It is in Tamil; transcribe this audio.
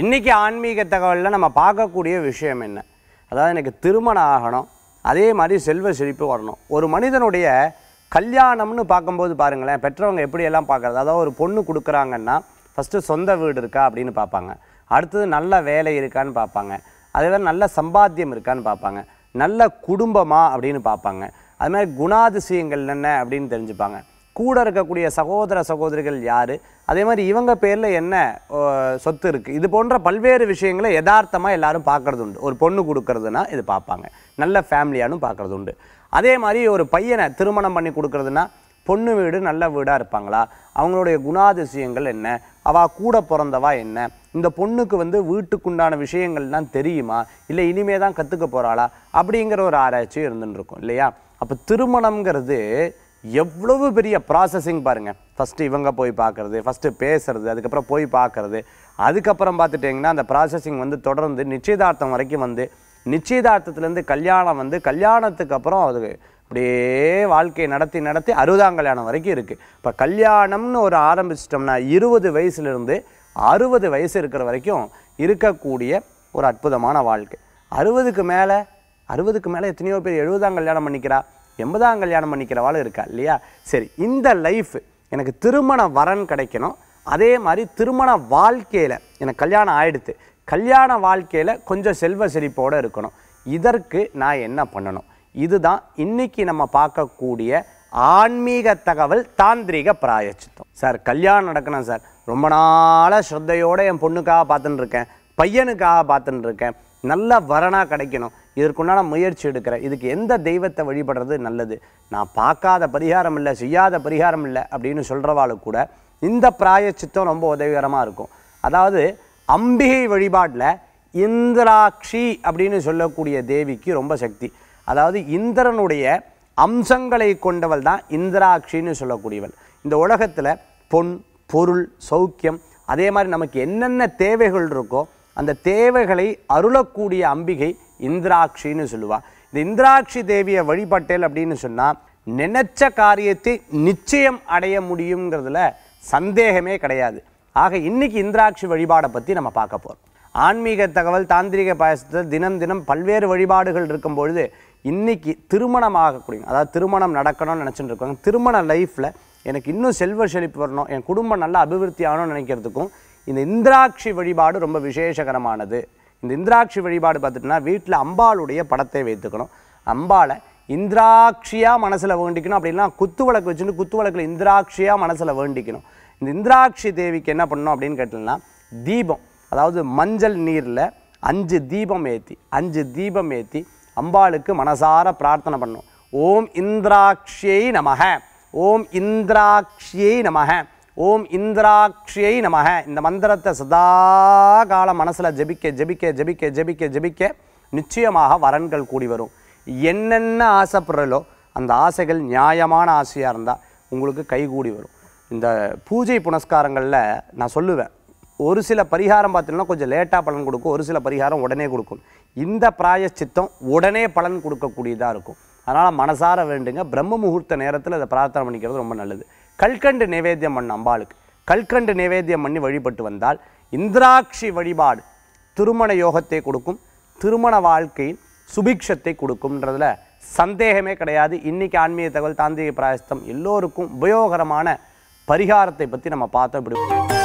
இன்றைக்கி ஆன்மீக தகவலில் நம்ம பார்க்கக்கூடிய விஷயம் என்ன அதாவது எனக்கு திருமணம் ஆகணும் அதே மாதிரி செல்வ செழிப்பு வரணும் ஒரு மனிதனுடைய கல்யாணம்னு பார்க்கும்போது பாருங்களேன் பெற்றவங்க எப்படியெல்லாம் பார்க்குறது அதாவது ஒரு பொண்ணு கொடுக்குறாங்கன்னா ஃபஸ்ட்டு சொந்த வீடு இருக்கா அப்படின்னு பார்ப்பாங்க அடுத்தது நல்ல வேலை இருக்கான்னு பார்ப்பாங்க அதே மாதிரி நல்ல சம்பாத்தியம் இருக்கான்னு பார்ப்பாங்க நல்ல குடும்பமா அப்படின்னு பார்ப்பாங்க அது மாதிரி குணாதிசயங்கள் என்ன அப்படின்னு தெரிஞ்சுப்பாங்க கூட இருக்கக்கூடிய சகோதர சகோதரிகள் யார் அதே மாதிரி இவங்க பேரில் என்ன சொத்து இருக்குது இது போன்ற பல்வேறு விஷயங்களை யதார்த்தமாக எல்லாரும் பார்க்குறது உண்டு ஒரு பொண்ணு கொடுக்கறதுனா இது பார்ப்பாங்க நல்ல ஃபேமிலியானும் பார்க்குறது உண்டு அதே மாதிரி ஒரு பையனை திருமணம் பண்ணி கொடுக்குறதுனா பொண்ணு வீடு நல்ல வீடாக இருப்பாங்களா அவங்களுடைய குணாதிசயங்கள் என்ன அவா கூட பிறந்தவா என்ன இந்த பொண்ணுக்கு வந்து வீட்டுக்குண்டான விஷயங்கள்லாம் தெரியுமா இல்லை இனிமே தான் கற்றுக்க போகிறாளா அப்படிங்கிற ஒரு ஆராய்ச்சி இருந்துன்னு இருக்கும் இல்லையா அப்போ திருமணங்கிறது எவ்வளவு பெரிய ப்ராசஸிங் பாருங்கள் ஃபஸ்ட்டு இவங்க போய் பார்க்குறது ஃபஸ்ட்டு பேசுறது அதுக்கப்புறம் போய் பார்க்குறது அதுக்கப்புறம் பார்த்துட்டிங்கன்னா அந்த ப்ராசஸிங் வந்து தொடர்ந்து நிச்சயதார்த்தம் வரைக்கும் வந்து நிச்சயதார்த்தத்துலேருந்து கல்யாணம் வந்து கல்யாணத்துக்கு அப்புறம் அது அப்படியே வாழ்க்கையை நடத்தி நடத்தி அறுபதாம் கல்யாணம் வரைக்கும் இருக்குது இப்போ கல்யாணம்னு ஒரு ஆரம்பிச்சிட்டோம்னா இருபது வயசுலேருந்து அறுபது வயசு இருக்கிற வரைக்கும் இருக்கக்கூடிய ஒரு அற்புதமான வாழ்க்கை அறுபதுக்கு மேலே அறுபதுக்கு மேலே எத்தனையோ பேர் எழுபதாம் கல்யாணம் பண்ணிக்கிறா எண்பதாம் கல்யாணம் பண்ணிக்கிறவாளும் இருக்கா இல்லையா சரி இந்த லைஃப் எனக்கு திருமண வரன் கிடைக்கணும் அதே மாதிரி திருமண வாழ்க்கையில் எனக்கு கல்யாணம் ஆகிடுது கல்யாண வாழ்க்கையில் கொஞ்சம் செல்வ செழிப்போடு இருக்கணும் இதற்கு நான் என்ன பண்ணணும் இதுதான் இன்றைக்கி நம்ம பார்க்கக்கூடிய ஆன்மீக தகவல் தாந்திரிக பிராயச்சித்தம் சார் கல்யாணம் நடக்கணும் சார் ரொம்ப நாளாக ஸ்ரத்தையோடு என் பொண்ணுக்காக பார்த்துன்னு இருக்கேன் பையனுக்காக பார்த்துன்னு இருக்கேன் நல்ல வரனாக கிடைக்கணும் இதற்குண்டான முயற்சி எடுக்கிறேன் இதுக்கு எந்த தெய்வத்தை வழிபடுறது நல்லது நான் பார்க்காத பரிகாரம் இல்லை செய்யாத பரிகாரம் இல்லை அப்படின்னு சொல்கிறவாளுக்கு கூட இந்த பிராயச்சித்தம் ரொம்ப உதவிகரமாக இருக்கும் அதாவது அம்பிகை வழிபாட்டில் இந்திராட்சி அப்படின்னு சொல்லக்கூடிய தேவிக்கு ரொம்ப சக்தி அதாவது இந்திரனுடைய அம்சங்களை கொண்டவள் தான் இந்திராட்சின்னு சொல்லக்கூடியவள் இந்த உலகத்தில் பொன் பொருள் சௌக்கியம் அதே மாதிரி நமக்கு என்னென்ன தேவைகள் இருக்கோ அந்த தேவைகளை அருளக்கூடிய அம்பிகை இந்திராட்சின்னு சொல்லுவா இந்த இந்திராட்சி தேவியை வழிபட்டேல் அப்படின்னு சொன்னால் நினைச்ச காரியத்தை நிச்சயம் அடைய முடியுங்கிறதுல சந்தேகமே கிடையாது ஆக இன்னைக்கு இந்திராட்சி வழிபாடை பற்றி நம்ம பார்க்க போகிறோம் ஆன்மீக தகவல் தாந்திரிக பாயசத்தில் தினம் தினம் பல்வேறு வழிபாடுகள் இருக்கும் பொழுது இன்றைக்கி திருமணம் ஆகக்கூடிய அதாவது திருமணம் நடக்கணும்னு நினச்சிட்டு இருக்காங்க திருமண லைஃப்பில் எனக்கு இன்னும் செல்வ செழிப்பு வரணும் என் குடும்பம் நல்லா அபிவிருத்தி ஆகணும்னு நினைக்கிறதுக்கும் இந்த இந்திராட்சி வழிபாடு ரொம்ப விசேஷகரமானது இந்த இந்திராட்சி வழிபாடு பார்த்துட்டோன்னா வீட்டில் அம்பாளுடைய படத்தை வைத்துக்கணும் அம்பாளை இந்திராட்சியாக மனசில் வேண்டிக்கணும் அப்படின்னா குத்து விளக்கு வச்சுட்டு குத்து விளக்கில் இந்திராட்சியாக மனசில் வேண்டிக்கணும் இந்த இந்திராட்சி தேவிக்கு என்ன பண்ணணும் அப்படின்னு கேட்டோம்னா தீபம் அதாவது மஞ்சள் நீரில் அஞ்சு தீபம் ஏற்றி அஞ்சு தீபம் ஏற்றி அம்பாளுக்கு மனசார பிரார்த்தனை பண்ணணும் ஓம் இந்திராட்சியை நமக ஓம் இந்திராட்சியை நமக ஓம் இந்திராட்சியை நமக இந்த மந்திரத்தை சதா கால மனசில் ஜபிக்க ஜபிக்க ஜபிக்க ஜபிக்க ஜபிக்க நிச்சயமாக வரன்கள் கூடி வரும் என்னென்ன ஆசைப்படுறலோ அந்த ஆசைகள் நியாயமான ஆசையாக இருந்தால் உங்களுக்கு கைகூடி வரும் இந்த பூஜை புனஸ்காரங்களில் நான் சொல்லுவேன் ஒரு சில பரிகாரம் பார்த்தீங்கன்னா கொஞ்சம் லேட்டாக பலன் கொடுக்கும் ஒரு சில பரிகாரம் உடனே கொடுக்கும் இந்த பிராயச்சித்தம் உடனே பலன் கொடுக்கக்கூடியதாக இருக்கும் அதனால் மனசார வேண்டுங்க பிரம்ம முகூர்த்த நேரத்தில் அதை பிரார்த்தனை பண்ணிக்கிறது ரொம்ப நல்லது கல்கண்டு நைவேத்தியம் பண்ண அம்பாளுக்கு கல்கண்டு நைவேத்தியம் பண்ணி வழிபட்டு வந்தால் இந்திராட்சி வழிபாடு திருமண யோகத்தை கொடுக்கும் திருமண வாழ்க்கையின் சுபிக்ஷத்தை கொடுக்கும்ன்றதுல சந்தேகமே கிடையாது இன்றைக்கி ஆன்மீக தகவல் தாந்திரிக பிராயஸ்தம் எல்லோருக்கும் உபயோகரமான பரிகாரத்தை பற்றி நம்ம பார்த்தோம் இப்படி